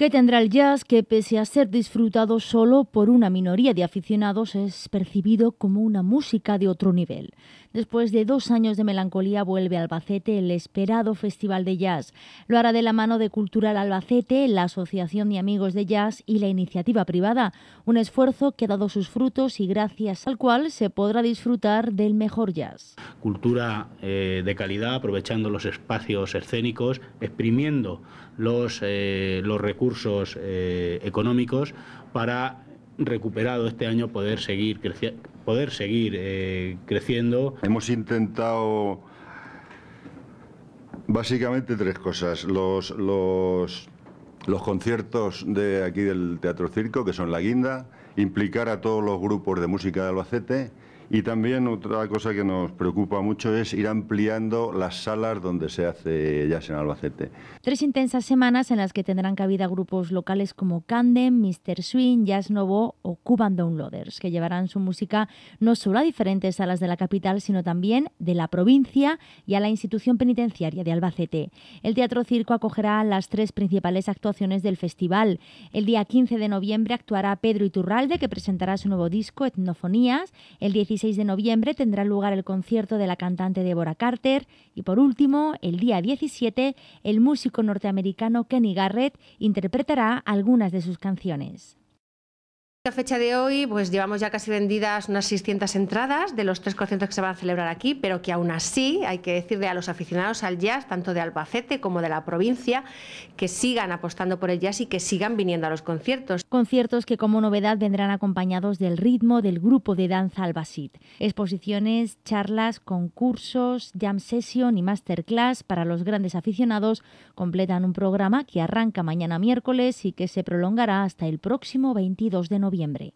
que tendrá el jazz que pese a ser disfrutado solo por una minoría de aficionados es percibido como una música de otro nivel. Después de dos años de melancolía vuelve a Albacete el esperado Festival de Jazz. Lo hará de la mano de Cultural Albacete, la Asociación de Amigos de Jazz y la iniciativa privada, un esfuerzo que ha dado sus frutos y gracias al cual se podrá disfrutar del mejor jazz. Cultura eh, de calidad, aprovechando los espacios escénicos, exprimiendo los, eh, los recursos recursos eh, económicos para recuperado este año poder seguir, poder seguir eh, creciendo. Hemos intentado básicamente tres cosas. los, los conciertos de aquí del Teatro Circo, que son La Guinda, implicar a todos los grupos de música de Albacete y también otra cosa que nos preocupa mucho es ir ampliando las salas donde se hace jazz en Albacete. Tres intensas semanas en las que tendrán cabida grupos locales como Candem, Mr. Swing, Jazz Novo o Cuban Downloaders, que llevarán su música no solo a diferentes salas de la capital, sino también de la provincia y a la institución penitenciaria de Albacete. El Teatro Circo acogerá las tres principales actuaciones del festival. El día 15 de noviembre actuará Pedro Iturralde, que presentará su nuevo disco Etnofonías. El 26 de noviembre tendrá lugar el concierto de la cantante Deborah Carter y por último, el día 17, el músico norteamericano Kenny Garrett interpretará algunas de sus canciones. A fecha de hoy, pues llevamos ya casi vendidas unas 600 entradas de los tres conciertos que se van a celebrar aquí, pero que aún así hay que decirle a los aficionados al jazz, tanto de Albacete como de la provincia, que sigan apostando por el jazz y que sigan viniendo a los conciertos. Conciertos que como novedad vendrán acompañados del ritmo del grupo de danza Albacete. Exposiciones, charlas, concursos, jam session y masterclass para los grandes aficionados completan un programa que arranca mañana miércoles y que se prolongará hasta el próximo 22 de noviembre noviembre.